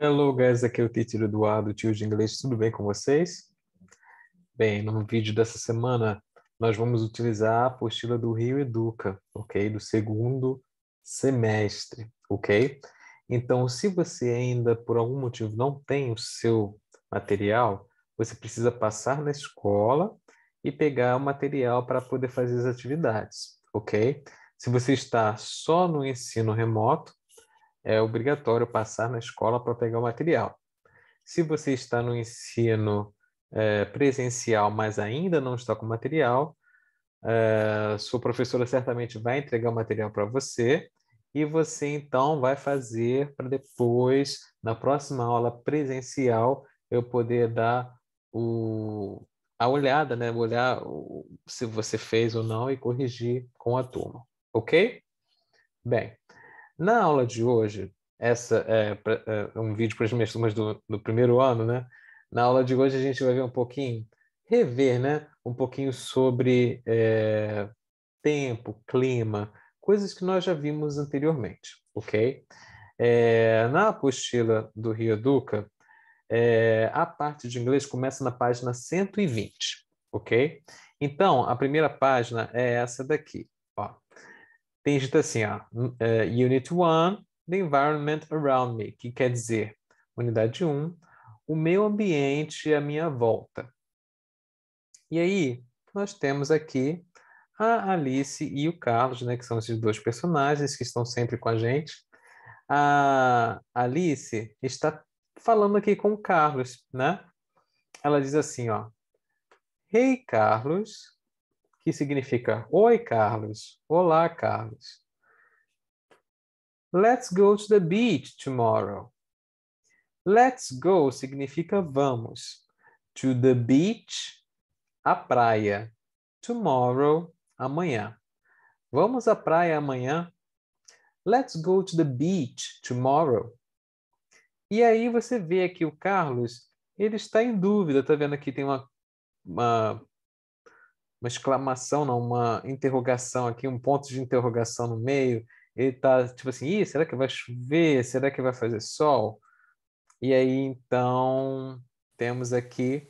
Hello é, guys, aqui é o Teacher Eduardo, tio de inglês, tudo bem com vocês? Bem, no vídeo dessa semana nós vamos utilizar a apostila do Rio Educa, ok? Do segundo semestre, ok? Então, se você ainda por algum motivo não tem o seu material, você precisa passar na escola e pegar o material para poder fazer as atividades, ok? Se você está só no ensino remoto, é obrigatório passar na escola para pegar o material. Se você está no ensino é, presencial, mas ainda não está com material, é, sua professora certamente vai entregar o material para você e você então vai fazer para depois, na próxima aula presencial, eu poder dar o, a olhada, né? Olhar se você fez ou não e corrigir com a turma, ok? Bem, na aula de hoje, essa é, é um vídeo para as minhas turmas do, do primeiro ano, né? Na aula de hoje a gente vai ver um pouquinho, rever, né? Um pouquinho sobre é, tempo, clima, coisas que nós já vimos anteriormente, ok? É, na apostila do Rio Educa, é, a parte de inglês começa na página 120, ok? Então, a primeira página é essa daqui tem dito assim, ó, uh, Unit 1, The Environment Around Me, que quer dizer, unidade 1, o meu ambiente à minha volta. E aí, nós temos aqui a Alice e o Carlos, né, que são esses dois personagens que estão sempre com a gente. A Alice está falando aqui com o Carlos, né? Ela diz assim, ó: "Hey Carlos, que significa Oi, Carlos. Olá, Carlos. Let's go to the beach tomorrow. Let's go significa vamos. To the beach, a praia. Tomorrow, amanhã. Vamos à praia amanhã? Let's go to the beach tomorrow. E aí você vê aqui o Carlos, ele está em dúvida, tá vendo aqui tem uma, uma uma exclamação, não, uma interrogação aqui, um ponto de interrogação no meio. Ele tá tipo assim, Ih, será que vai chover? Será que vai fazer sol? E aí então temos aqui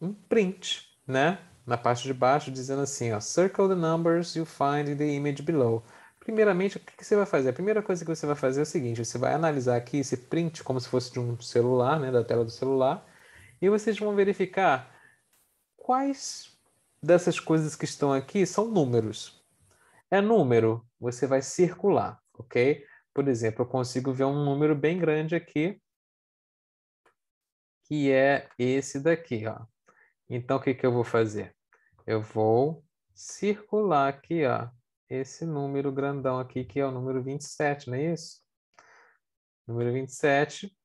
um print, né? Na parte de baixo dizendo assim, ó, circle the numbers you find in the image below. Primeiramente, o que, que você vai fazer? A primeira coisa que você vai fazer é o seguinte: você vai analisar aqui esse print como se fosse de um celular, né, da tela do celular, e vocês vão verificar quais dessas coisas que estão aqui são números. É número, você vai circular, ok? Por exemplo, eu consigo ver um número bem grande aqui, que é esse daqui, ó. Então, o que, que eu vou fazer? Eu vou circular aqui, ó, esse número grandão aqui, que é o número 27, não é isso? Número 27,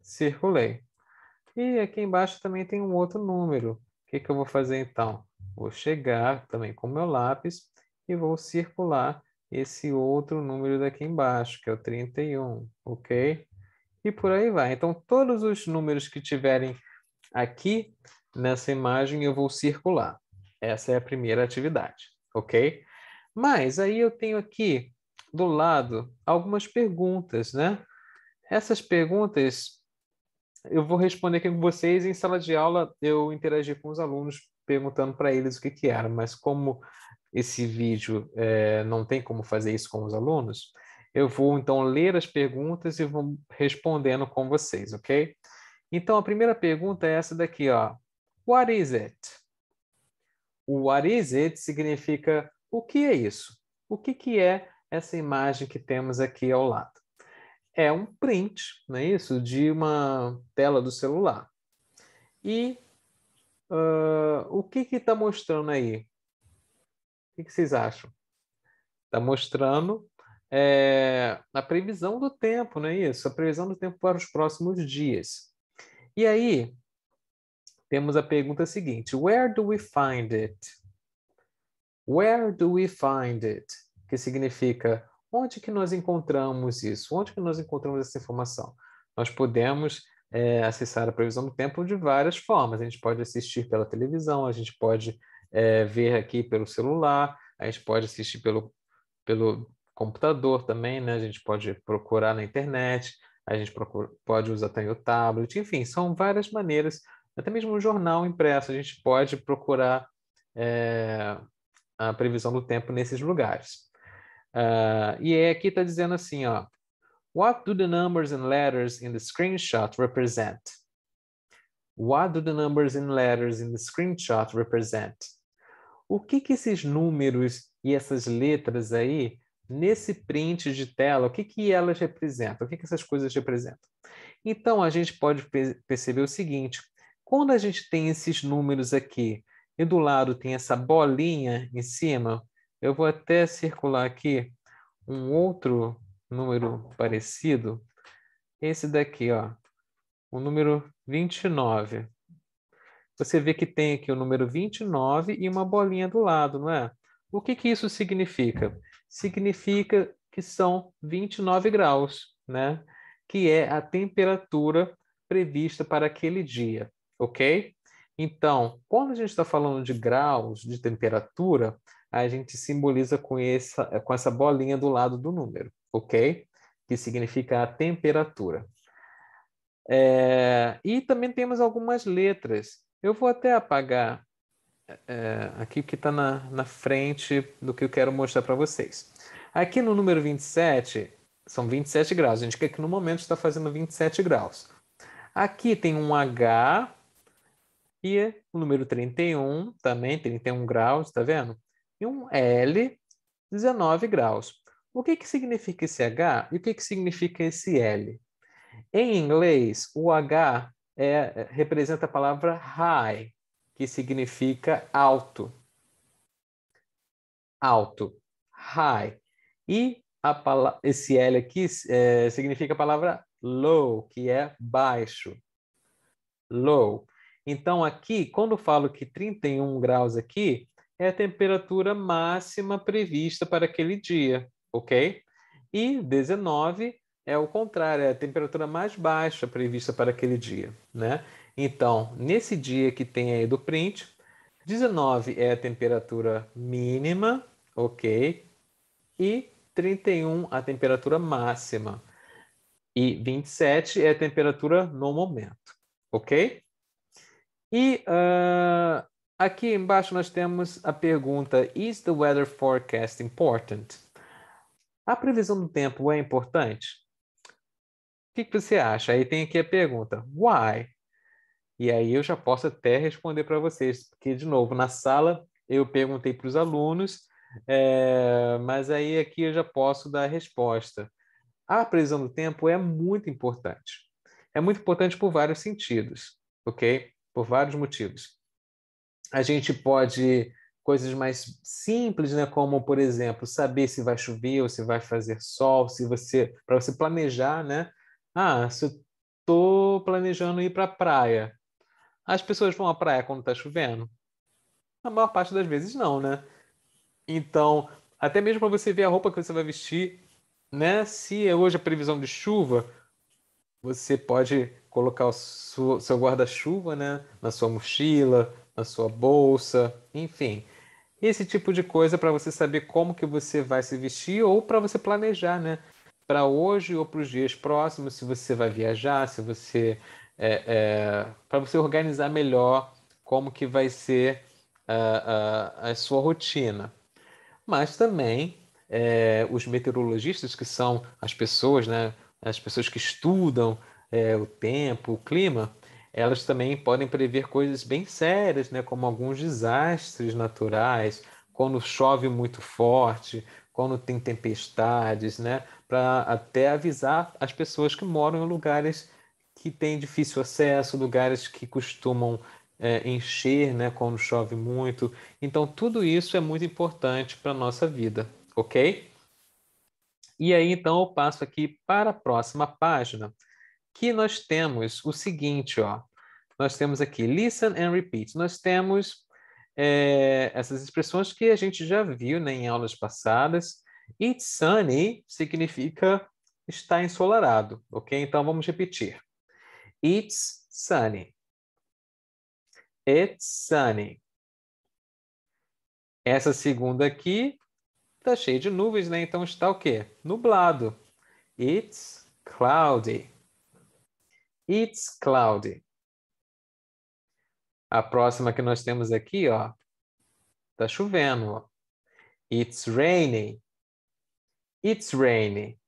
circulei. E aqui embaixo também tem um outro número. O que, que eu vou fazer então? Vou chegar também com o meu lápis e vou circular esse outro número daqui embaixo, que é o 31, ok? E por aí vai. Então, todos os números que tiverem aqui nessa imagem, eu vou circular. Essa é a primeira atividade, ok? Mas aí eu tenho aqui do lado algumas perguntas, né? Essas perguntas eu vou responder aqui com vocês. Em sala de aula, eu interagi com os alunos perguntando para eles o que, que era, mas como esse vídeo é, não tem como fazer isso com os alunos, eu vou então ler as perguntas e vou respondendo com vocês, ok? Então a primeira pergunta é essa daqui, ó. What is it? O what is it significa o que é isso? O que, que é essa imagem que temos aqui ao lado? É um print, não é isso? De uma tela do celular. E Uh, o que está mostrando aí? O que, que vocês acham? Está mostrando é, a previsão do tempo, não é isso? A previsão do tempo para os próximos dias. E aí, temos a pergunta seguinte: Where do we find it? Where do we find it? Que significa onde que nós encontramos isso? Onde que nós encontramos essa informação? Nós podemos é, acessar a previsão do tempo de várias formas. A gente pode assistir pela televisão, a gente pode é, ver aqui pelo celular, a gente pode assistir pelo, pelo computador também, né? A gente pode procurar na internet, a gente procura, pode usar também o tablet, enfim, são várias maneiras. Até mesmo um jornal impresso, a gente pode procurar é, a previsão do tempo nesses lugares. Uh, e é aqui está dizendo assim, ó, What do the numbers and letters in the screenshot represent? What do the numbers and letters in the screenshot represent? O que, que esses números e essas letras aí, nesse print de tela, o que, que elas representam? O que, que essas coisas representam? Então, a gente pode perceber o seguinte: quando a gente tem esses números aqui e do lado tem essa bolinha em cima, eu vou até circular aqui um outro número parecido, esse daqui, ó, o número 29. Você vê que tem aqui o número 29 e uma bolinha do lado, não é? O que, que isso significa? Significa que são 29 graus, né? Que é a temperatura prevista para aquele dia, ok? Então, quando a gente está falando de graus de temperatura, a gente simboliza com essa, com essa bolinha do lado do número, ok? Que significa a temperatura. É, e também temos algumas letras. Eu vou até apagar é, aqui que está na, na frente do que eu quero mostrar para vocês. Aqui no número 27, são 27 graus. A gente quer que no momento está fazendo 27 graus. Aqui tem um H e o número 31, também 31 graus, está vendo? E um L, 19 graus. O que, que significa esse H e o que, que significa esse L? Em inglês, o H é, é representa a palavra high, que significa alto. Alto, high. E a esse L aqui é, significa a palavra low, que é baixo. Low. Então, aqui, quando falo que 31 graus aqui, é a temperatura máxima prevista para aquele dia ok? E 19 é o contrário, é a temperatura mais baixa prevista para aquele dia, né? Então, nesse dia que tem aí do print, 19 é a temperatura mínima, ok? E 31 a temperatura máxima. E 27 é a temperatura no momento, ok? E uh, aqui embaixo nós temos a pergunta: Is the weather forecast important? A previsão do tempo é importante? O que, que você acha? Aí tem aqui a pergunta: why? E aí eu já posso até responder para vocês, porque, de novo, na sala eu perguntei para os alunos, é, mas aí aqui eu já posso dar a resposta. A previsão do tempo é muito importante. É muito importante por vários sentidos, ok? Por vários motivos. A gente pode coisas mais simples, né? Como, por exemplo, saber se vai chover ou se vai fazer sol, se você para você planejar, né? Ah, se eu tô planejando ir para a praia, as pessoas vão à praia quando está chovendo? A maior parte das vezes não, né? Então, até mesmo para você ver a roupa que você vai vestir, né? Se é hoje a previsão de chuva, você pode colocar o seu, seu guarda-chuva, né? Na sua mochila, na sua bolsa, enfim esse tipo de coisa para você saber como que você vai se vestir ou para você planejar, né? Para hoje ou para os dias próximos, se você vai viajar, se você é, é, para você organizar melhor como que vai ser a, a sua rotina. Mas também é, os meteorologistas, que são as pessoas, né? As pessoas que estudam é, o tempo, o clima, elas também podem prever coisas bem sérias, né, como alguns desastres naturais, quando chove muito forte, quando tem tempestades, né, para até avisar as pessoas que moram em lugares que têm difícil acesso, lugares que costumam é, encher, né, quando chove muito. Então, tudo isso é muito importante para a nossa vida, ok? E aí, então, eu passo aqui para a próxima página que nós temos o seguinte, ó. Nós temos aqui listen and repeat. Nós temos é, essas expressões que a gente já viu né, em aulas passadas. It's sunny significa está ensolarado, ok? Então vamos repetir. It's sunny. It's sunny. Essa segunda aqui está cheia de nuvens, né? Então está o quê? Nublado. It's cloudy. It's cloudy. A próxima que nós temos aqui, ó, tá chovendo. Ó. It's raining. It's raining.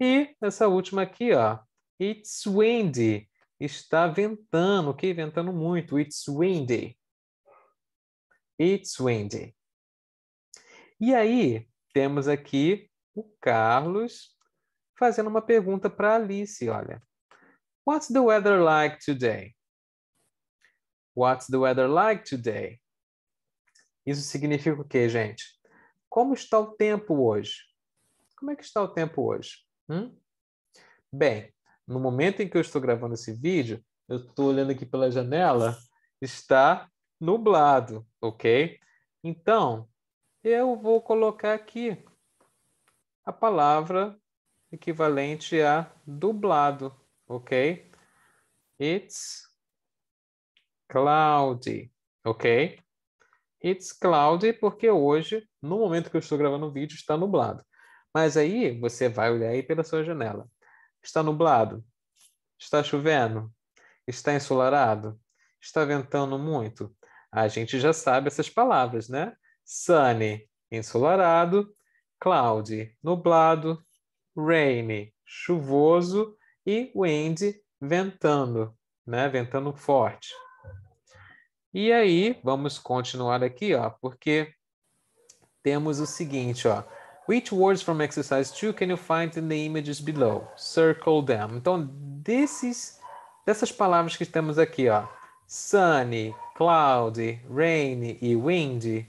E essa última aqui, ó, it's windy. Está ventando, ok? Ventando muito. It's windy. It's windy. E aí, temos aqui o Carlos fazendo uma pergunta para Alice, olha. What's the weather like today? What's the weather like today? Isso significa o quê, gente? Como está o tempo hoje? Como é que está o tempo hoje? Hum? Bem, no momento em que eu estou gravando esse vídeo, eu estou olhando aqui pela janela, está nublado, ok? Então, eu vou colocar aqui a palavra equivalente a dublado, Ok, It's cloudy, ok? It's cloudy porque hoje, no momento que eu estou gravando o vídeo, está nublado. Mas aí você vai olhar aí pela sua janela. Está nublado? Está chovendo? Está ensolarado? Está ventando muito? A gente já sabe essas palavras, né? Sunny, ensolarado, cloudy, nublado, rainy, chuvoso e o Andy ventando, né? Ventando forte. E aí, vamos continuar aqui, ó, porque temos o seguinte, ó. Which words from exercise 2 can you find in the images below? Circle them. Então, desses, dessas palavras que temos aqui, ó. Sunny, cloudy, rainy e windy.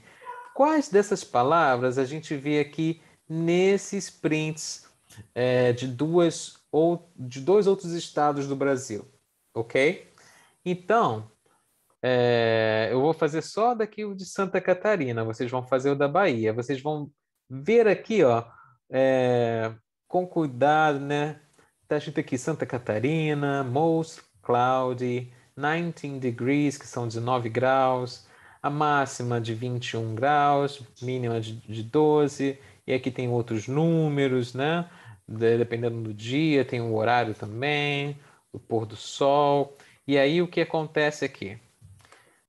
Quais dessas palavras a gente vê aqui nesses prints é, de duas ou de dois outros estados do Brasil, ok? Então, é, eu vou fazer só daqui o de Santa Catarina, vocês vão fazer o da Bahia, vocês vão ver aqui, ó, é, com cuidado, né? Tá escrito aqui Santa Catarina, most cloudy, 19 degrees, que são 19 graus, a máxima de 21 graus, mínima de, de 12, e aqui tem outros números, né? dependendo do dia, tem um horário também, o pôr do sol. E aí o que acontece aqui?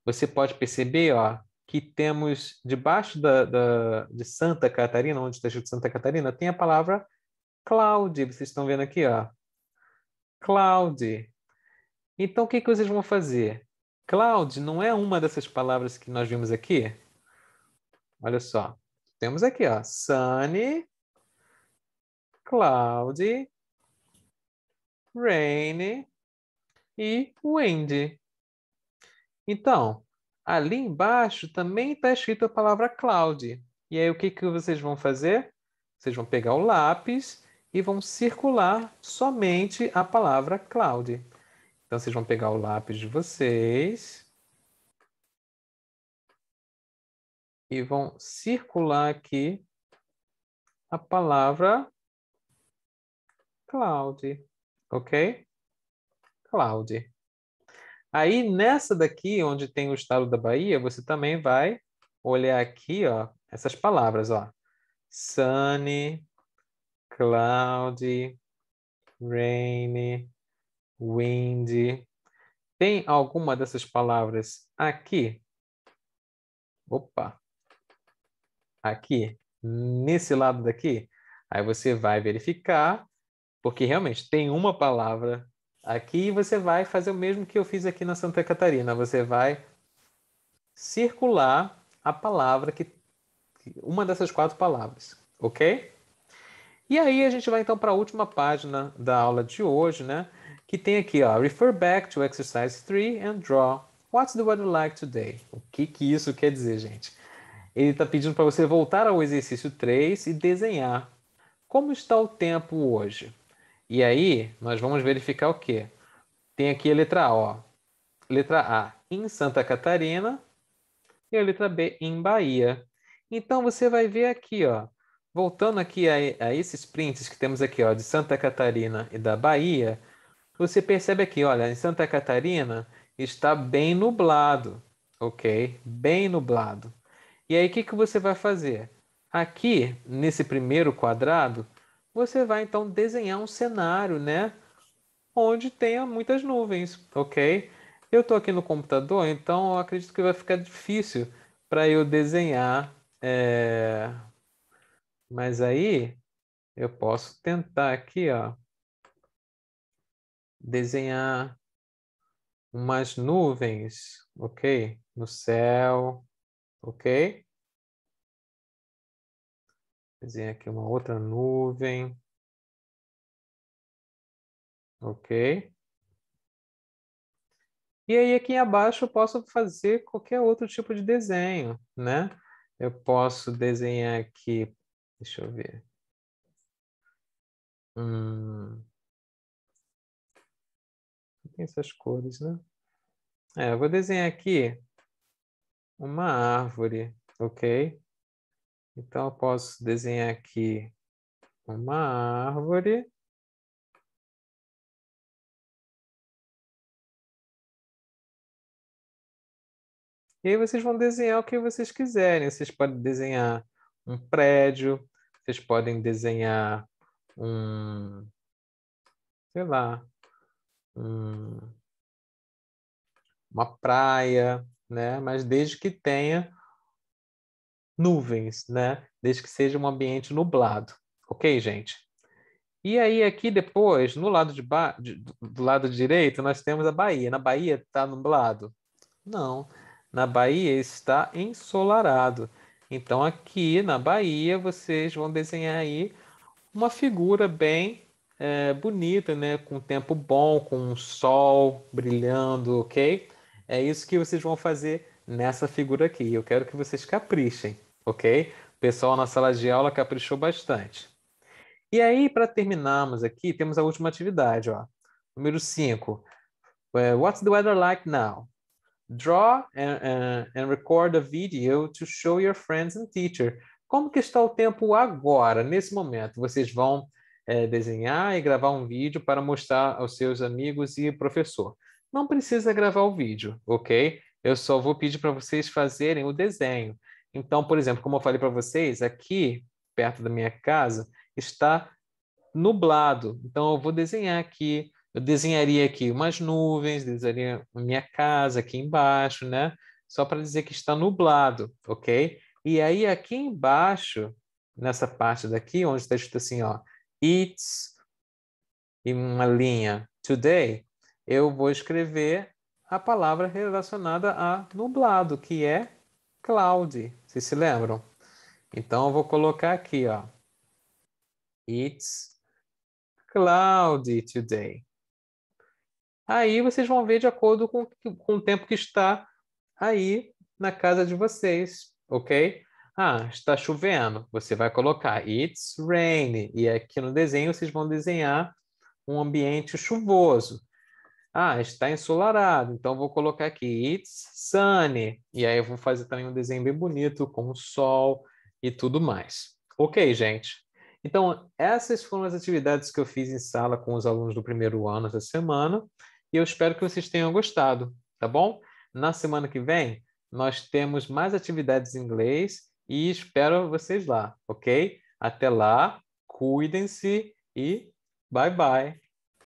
Você pode perceber ó, que temos debaixo da, da de Santa Catarina, onde está escrito Santa Catarina, tem a palavra cloud. Vocês estão vendo aqui, ó. Cloud. Então o que, que vocês vão fazer? Cloud não é uma dessas palavras que nós vimos aqui? Olha só. Temos aqui, ó, sunny, cloudy, rainy e windy. Então, ali embaixo também está escrito a palavra cloud. E aí o que, que vocês vão fazer? Vocês vão pegar o lápis e vão circular somente a palavra cloud. Então, vocês vão pegar o lápis de vocês e vão circular aqui a palavra cloudy, ok? Cloudy. Aí, nessa daqui, onde tem o estado da Bahia, você também vai olhar aqui, ó, essas palavras, ó. Sunny, cloudy, rainy, windy. Tem alguma dessas palavras aqui? Opa! Aqui, nesse lado daqui. Aí você vai verificar porque realmente tem uma palavra aqui e você vai fazer o mesmo que eu fiz aqui na Santa Catarina. Você vai circular a palavra que uma dessas quatro palavras, ok? E aí a gente vai então para a última página da aula de hoje, né? Que tem aqui, ó, refer back to exercise 3 and draw. What's the weather like today? O que que isso quer dizer, gente? Ele está pedindo para você voltar ao exercício 3 e desenhar. Como está o tempo hoje? E aí, nós vamos verificar o quê? Tem aqui a letra A, ó. Letra A em Santa Catarina e a letra B em Bahia. Então, você vai ver aqui, ó. Voltando aqui a, a esses prints que temos aqui, ó, de Santa Catarina e da Bahia, você percebe aqui, olha, em Santa Catarina está bem nublado, ok? Bem nublado. E aí, o que, que você vai fazer? Aqui, nesse primeiro quadrado, você vai então desenhar um cenário, né? Onde tenha muitas nuvens, ok? Eu estou aqui no computador, então eu acredito que vai ficar difícil para eu desenhar. É... Mas aí eu posso tentar aqui, ó, desenhar umas nuvens, ok? No céu, ok? Desenhei aqui uma outra nuvem. Ok. E aí aqui abaixo eu posso fazer qualquer outro tipo de desenho, né? Eu posso desenhar aqui, deixa eu ver. Hum, tem essas cores, né? É, eu vou desenhar aqui uma árvore, ok? Então, eu posso desenhar aqui uma árvore. E aí vocês vão desenhar o que vocês quiserem. Vocês podem desenhar um prédio, vocês podem desenhar um, sei lá, um, uma praia, né? Mas desde que tenha nuvens, né? Desde que seja um ambiente nublado, ok, gente? E aí aqui depois, no lado de ba... do lado direito, nós temos a Bahia. Na Bahia está nublado? Não. Na Bahia está ensolarado. Então aqui na Bahia vocês vão desenhar aí uma figura bem é, bonita, né? Com tempo bom, com um sol brilhando, ok? É isso que vocês vão fazer nessa figura aqui. Eu quero que vocês caprichem ok? O pessoal na sala de aula caprichou bastante. E aí, para terminarmos aqui, temos a última atividade, ó. Número 5. É, what's the weather like now? Draw and, uh, and record a video to show your friends and teacher. Como que está o tempo agora, nesse momento? Vocês vão é, desenhar e gravar um vídeo para mostrar aos seus amigos e professor. Não precisa gravar o vídeo, ok? Eu só vou pedir para vocês fazerem o desenho. Então, por exemplo, como eu falei para vocês, aqui perto da minha casa está nublado. Então, eu vou desenhar aqui. Eu desenharia aqui umas nuvens, desenharia a minha casa aqui embaixo, né? Só para dizer que está nublado, ok? E aí, aqui embaixo, nessa parte daqui, onde está escrito assim, ó, it's, e uma linha, today, eu vou escrever a palavra relacionada a nublado, que é cloudy, vocês se lembram? Então eu vou colocar aqui, ó. It's cloudy today. Aí vocês vão ver de acordo com, com o tempo que está aí na casa de vocês, ok? Ah, está chovendo. Você vai colocar it's rainy. E aqui no desenho vocês vão desenhar um ambiente chuvoso. Ah, está ensolarado, então vou colocar aqui it's sunny. E aí eu vou fazer também um desenho bem bonito com o sol e tudo mais. Ok, gente? Então, essas foram as atividades que eu fiz em sala com os alunos do primeiro ano essa semana. E eu espero que vocês tenham gostado, tá bom? Na semana que vem, nós temos mais atividades em inglês e espero vocês lá, ok? Até lá, cuidem-se e bye bye!